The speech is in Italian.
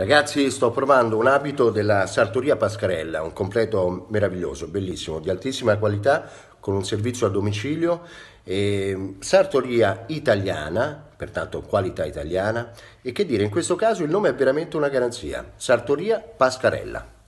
Ragazzi, sto provando un abito della Sartoria Pascarella, un completo meraviglioso, bellissimo, di altissima qualità, con un servizio a domicilio, eh, sartoria italiana, pertanto qualità italiana, e che dire, in questo caso il nome è veramente una garanzia, Sartoria Pascarella.